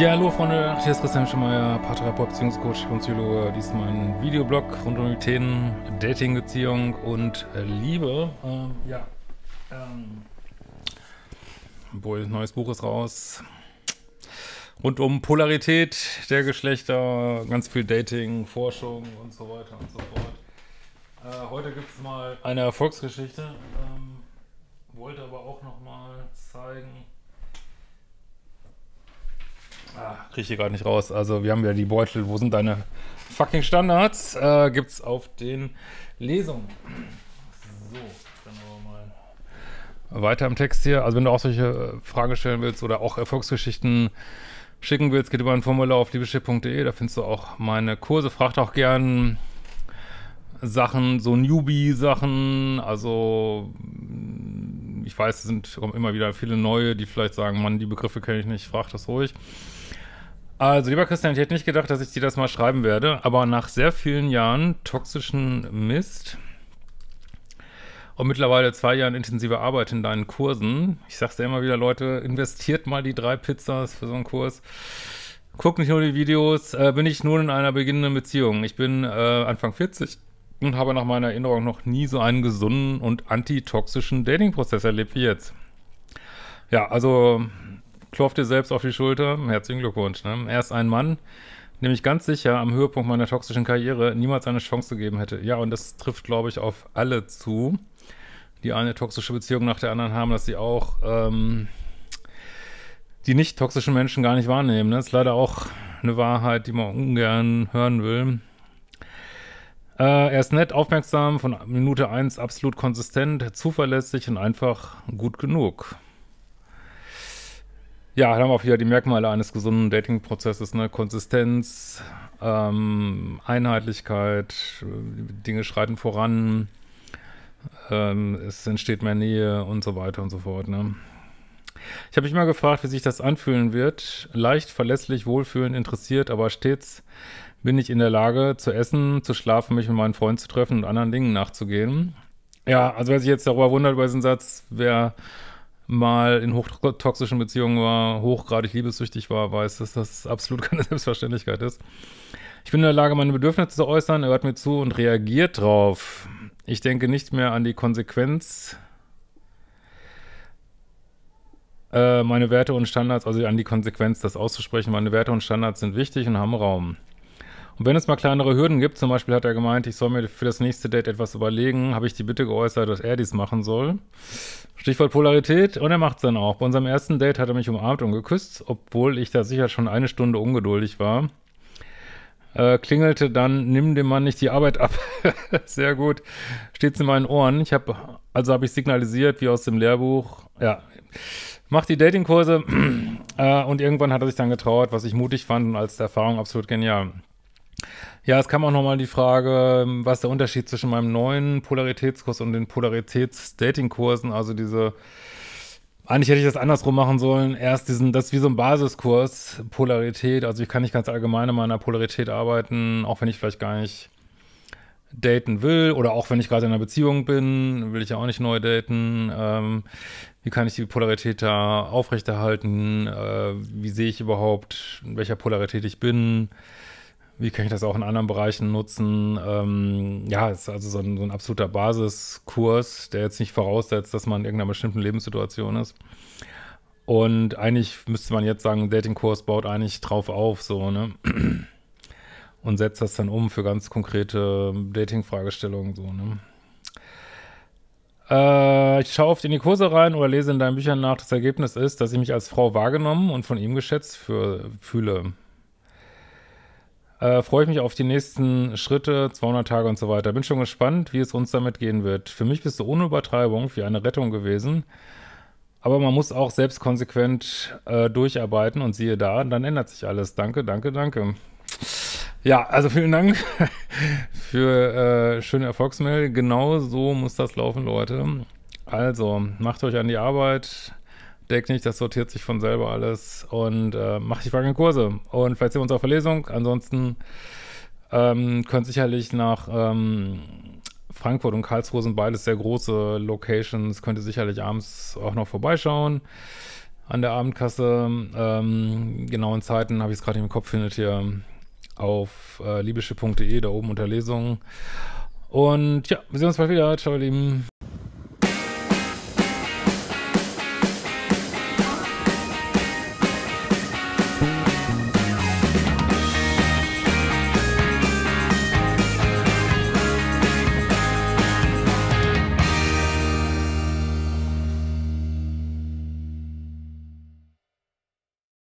Ja, hallo Freunde, hier ist Christian Schemeyer, Paartherapeut, Beziehungscoach und Psychologe. Äh, Dies ist mein Videoblog rund um die Themen Dating, Beziehung und äh, Liebe. Ähm, ja. Ähm, obwohl, neues Buch ist raus. Rund um Polarität der Geschlechter, ganz viel Dating, Forschung und so weiter und so fort. Äh, heute gibt es mal eine Erfolgsgeschichte. Ähm, wollte aber auch nochmal zeigen, Ah, Kriege ich hier gerade nicht raus. Also, wir haben ja die Beutel. Wo sind deine fucking Standards? Äh, es auf den Lesungen. So, dann aber mal weiter im Text hier. Also, wenn du auch solche äh, Fragen stellen willst oder auch Erfolgsgeschichten schicken willst, geht über ein Formular auf liebeschiff.de. Da findest du auch meine Kurse. Fragt auch gern Sachen, so Newbie-Sachen. Also, ich weiß, es sind immer wieder viele neue, die vielleicht sagen, Mann, die Begriffe kenne ich nicht, frag das ruhig. Also, lieber Christian, ich hätte nicht gedacht, dass ich dir das mal schreiben werde, aber nach sehr vielen Jahren toxischen Mist und mittlerweile zwei Jahren intensiver Arbeit in deinen Kursen, ich sag's ja immer wieder, Leute, investiert mal die drei Pizzas für so einen Kurs. Guck nicht nur die Videos, äh, bin ich nun in einer beginnenden Beziehung. Ich bin äh, Anfang 40 und habe nach meiner Erinnerung noch nie so einen gesunden und antitoxischen Dating-Prozess erlebt wie jetzt. Ja, also klopf dir selbst auf die Schulter. Herzlichen Glückwunsch. Ne? Er ist ein Mann, dem ich ganz sicher am Höhepunkt meiner toxischen Karriere niemals eine Chance gegeben hätte. Ja, und das trifft, glaube ich, auf alle zu, die eine toxische Beziehung nach der anderen haben, dass sie auch ähm, die nicht toxischen Menschen gar nicht wahrnehmen. Ne? Das ist leider auch eine Wahrheit, die man ungern hören will. Äh, er ist nett, aufmerksam, von Minute 1 absolut konsistent, zuverlässig und einfach gut genug. Ja, haben wir auch wieder die Merkmale eines gesunden Dating-Prozesses, ne? Konsistenz, ähm, Einheitlichkeit, Dinge schreiten voran, ähm, es entsteht mehr Nähe und so weiter und so fort, ne? Ich habe mich mal gefragt, wie sich das anfühlen wird. Leicht, verlässlich, wohlfühlend, interessiert, aber stets bin ich in der Lage, zu essen, zu schlafen, mich mit meinen Freunden zu treffen und anderen Dingen nachzugehen. Ja, also wer sich jetzt darüber wundert über diesen Satz, wer mal in hochtoxischen Beziehungen war, hochgradig liebessüchtig war, weiß, dass das absolut keine Selbstverständlichkeit ist. Ich bin in der Lage, meine Bedürfnisse zu äußern, er hört mir zu und reagiert drauf. Ich denke nicht mehr an die Konsequenz äh, meine Werte und Standards, also an die Konsequenz, das auszusprechen. Meine Werte und Standards sind wichtig und haben Raum. Und wenn es mal kleinere Hürden gibt, zum Beispiel hat er gemeint, ich soll mir für das nächste Date etwas überlegen, habe ich die Bitte geäußert, dass er dies machen soll. Stichwort Polarität und er macht es dann auch. Bei unserem ersten Date hat er mich umarmt und geküsst, obwohl ich da sicher schon eine Stunde ungeduldig war. Äh, klingelte dann, nimm dem Mann nicht die Arbeit ab. Sehr gut. Steht's in meinen Ohren. Ich habe, also habe ich signalisiert, wie aus dem Lehrbuch. Ja. Mach die Datingkurse. äh, und irgendwann hat er sich dann getraut, was ich mutig fand und als Erfahrung absolut genial. Ja, es kam auch nochmal die Frage, was der Unterschied zwischen meinem neuen Polaritätskurs und den Polaritäts-Dating-Kursen, also diese eigentlich hätte ich das andersrum machen sollen. Erst diesen, das ist wie so ein Basiskurs, Polarität. Also ich kann nicht ganz allgemein in meiner Polarität arbeiten, auch wenn ich vielleicht gar nicht daten will oder auch wenn ich gerade in einer Beziehung bin, will ich ja auch nicht neu daten. Ähm, wie kann ich die Polarität da aufrechterhalten? Äh, wie sehe ich überhaupt, in welcher Polarität ich bin? wie kann ich das auch in anderen Bereichen nutzen? Ähm, ja, ist also so ein, so ein, absoluter Basiskurs, der jetzt nicht voraussetzt, dass man in irgendeiner bestimmten Lebenssituation ist. Und eigentlich müsste man jetzt sagen, Datingkurs baut eigentlich drauf auf, so, ne? Und setzt das dann um für ganz konkrete Dating-Fragestellungen, so, ne? Äh, ich schaue oft in die Kurse rein oder lese in deinen Büchern nach. Das Ergebnis ist, dass ich mich als Frau wahrgenommen und von ihm geschätzt für, fühle. Äh, Freue ich mich auf die nächsten Schritte, 200 Tage und so weiter. Bin schon gespannt, wie es uns damit gehen wird. Für mich bist du ohne Übertreibung wie eine Rettung gewesen. Aber man muss auch selbst konsequent äh, durcharbeiten und siehe da, dann ändert sich alles. Danke, danke, danke. Ja, also vielen Dank für äh, schöne Erfolgsmail. Genau so muss das laufen, Leute. Also, macht euch an die Arbeit. Denkt nicht, das sortiert sich von selber alles und äh, mach die folgenden Kurse. Und vielleicht sehen wir uns auf der Lesung. Ansonsten ähm, könnt sicherlich nach ähm, Frankfurt und Karlsruhe sind beides sehr große Locations. Könnt ihr sicherlich abends auch noch vorbeischauen an der Abendkasse. Ähm, genauen Zeiten habe ich es gerade im Kopf, findet ihr auf äh, libysche.de, da oben unter Lesungen. Und ja, wir sehen uns bald wieder. Ciao, ihr Lieben.